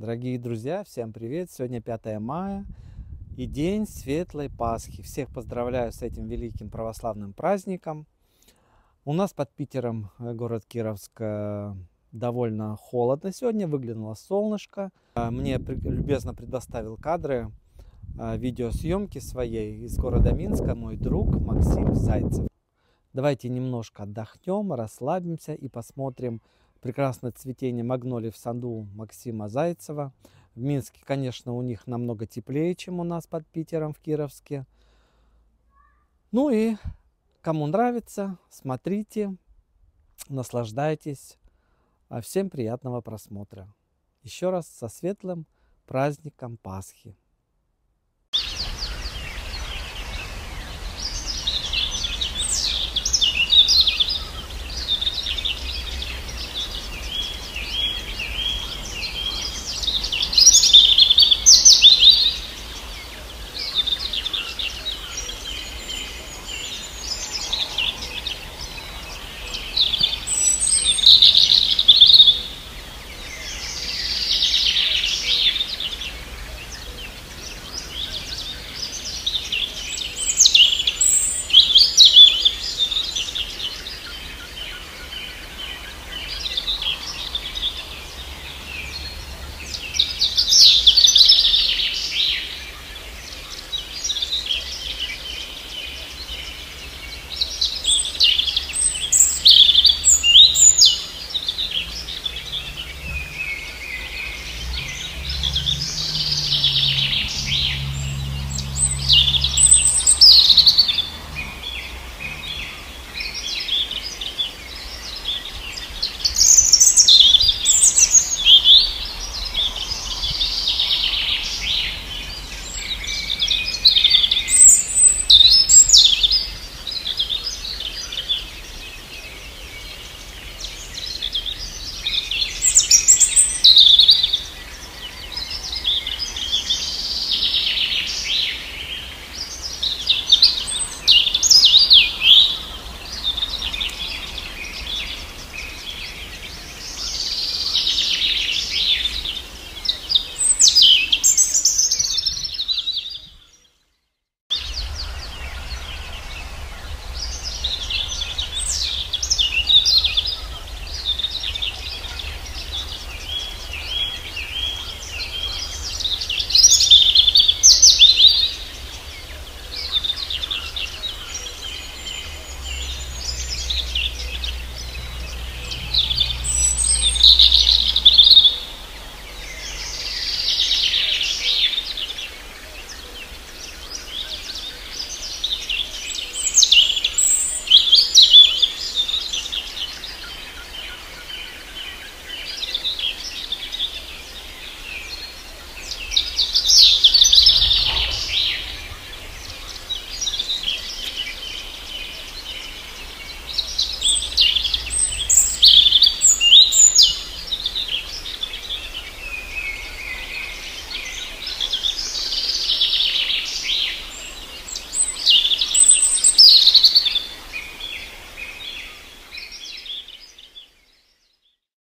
Дорогие друзья, всем привет! Сегодня 5 мая и день Светлой Пасхи. Всех поздравляю с этим великим православным праздником. У нас под Питером, э, город Кировск, э, довольно холодно сегодня, выглянуло солнышко. Э, мне любезно предоставил кадры видеосъемки своей из города Минска мой друг Максим Зайцев. Давайте немножко отдохнем, расслабимся и посмотрим прекрасное цветение магнолий в саду Максима Зайцева. В Минске, конечно, у них намного теплее, чем у нас под Питером в Кировске. Ну и кому нравится, смотрите, наслаждайтесь. а Всем приятного просмотра. Еще раз со светлым праздником Пасхи.